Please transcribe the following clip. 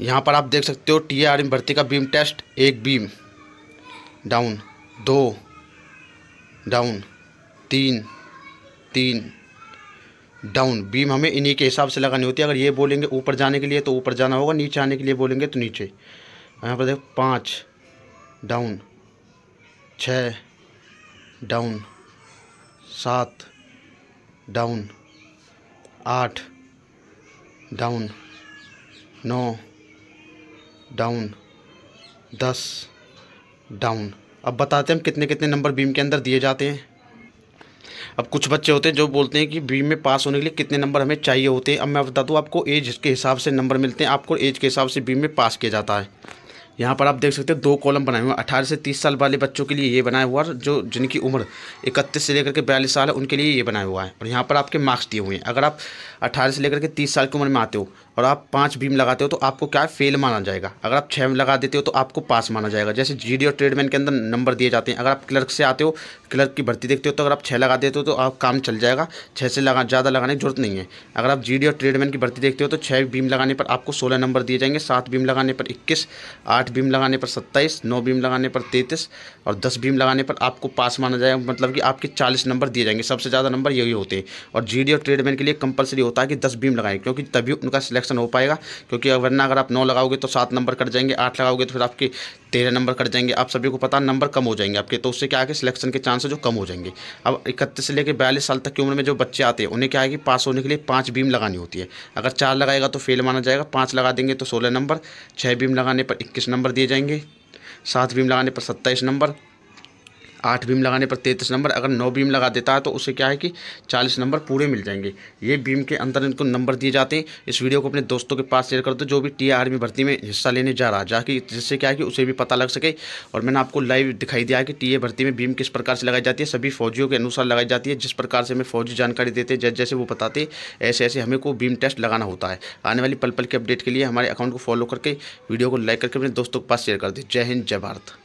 यहाँ पर आप देख सकते हो टी आर भर्ती का बीम टेस्ट एक बीम डाउन दो डाउन तीन तीन डाउन बीम हमें इन्हीं के हिसाब से लगानी होती है अगर ये बोलेंगे ऊपर जाने के लिए तो ऊपर जाना होगा नीचे आने के लिए बोलेंगे तो नीचे यहाँ पर देखो पाँच डाउन छ डाउन सात डाउन आठ डाउन नौ डाउन दस डाउन अब बताते हैं हम कितने कितने नंबर बीम के अंदर दिए जाते हैं अब कुछ बच्चे होते हैं जो बोलते हैं कि बीम में पास होने के लिए कितने नंबर हमें चाहिए होते हैं अब मैं बता दूँ आपको एज के हिसाब से नंबर मिलते हैं आपको एज के हिसाब से बीम में पास किया जाता है यहाँ पर आप देख सकते हैं दो कॉलम बनाए हुए हैं अठारह से तीस साल वाले बच्चों के लिए ये बनाया हुआ है जो जिनकी उम्र इकतीस से लेकर के बयालीस साल है उनके लिए ये बनाया हुआ है और यहाँ पर आपके मार्क्स दिए हुए हैं अगर आप अठारह से लेकर के तीस साल की उम्र में आते हो और आप पाँच बीम लगाते हो तो आपको क्या है फेल माना जाएगा अगर आप छः लगा देते हो तो आपको पास माना जाएगा जैसे जी और ट्रेडमैन के अंदर नंबर दिए जाते हैं अगर आप क्लर्क से आते हो क्लर्क की भर्ती देखते हो तो अगर आप छः लगा देते हो तो आप काम चल जाएगा छः से लगा ज़्यादा लगाने की जरूरत नहीं है अगर आप जी और ट्रेडमैन की भर्ती देखते हो तो छः बीम लगाने पर आपको सोलह नंबर दिए जाएंगे सात बीम लगाने पर इक्कीस आठ बीम लगाने पर सत्ताईस नौ बीम लगाने पर तैंतीस और दस बीम लगाने पर आपको पास माना जाएगा मतलब कि आपके चालीस नंबर दिए जाएंगे सबसे ज़्यादा नंबर यही होते हैं और जी और ट्रेडमैन के लिए कंपलसरी होता है कि दस बीम लगाएं क्योंकि तभी उनका सिलेक्ट सिलेक्शन हो पाएगा क्योंकि वरना अगर आप नौ लगाओगे तो सात नंबर कट जाएंगे आठ लगाओगे तो फिर आपके तेरह नंबर कट जाएंगे आप सभी को पता नंबर कम हो जाएंगे आपके तो उससे क्या है सिलेक्शन के चांसेस जो कम हो जाएंगे अब इकतीस से लेकर बयालीस साल तक की उम्र में जो बच्चे आते हैं उन्हें क्या है कि पास होने के लिए पाँच बीम लगानी होती है अगर चार लगाएगा तो फेल माना जाएगा पाँच लगा देंगे तो सोलह नंबर छः बीम लगाने पर इक्कीस नंबर दिए जाएंगे सात बीम लगाने पर सत्ताईस नंबर आठ बीम लगाने पर तैंतीस नंबर अगर नौ बीम लगा देता है तो उसे क्या है कि चालीस नंबर पूरे मिल जाएंगे ये बीम के अंदर इनको नंबर दिए जाते हैं इस वीडियो को अपने दोस्तों के पास शेयर कर दो जो भी टी आर्मी भर्ती में हिस्सा लेने जा रहा है जाकि जिससे क्या है कि उसे भी पता लग सके और मैंने आपको लाइव दिखाई दिया है कि टी भर्ती में बीम किस प्रकार से लगाई जाती है सभी फौजियों के अनुसार लगाई जाती है जिस प्रकार से हमें फौजी जानकारी देते हैं जैसे वो बताते ऐसे ऐसे हमें को बीम टेस्ट लगाना होता है आने वाली पल पल के अपडेट के लिए हमारे अकाउंट को फॉलो करके वीडियो को लाइक करके अपने दोस्तों के पास शेयर कर दें जय हिंद जय भारत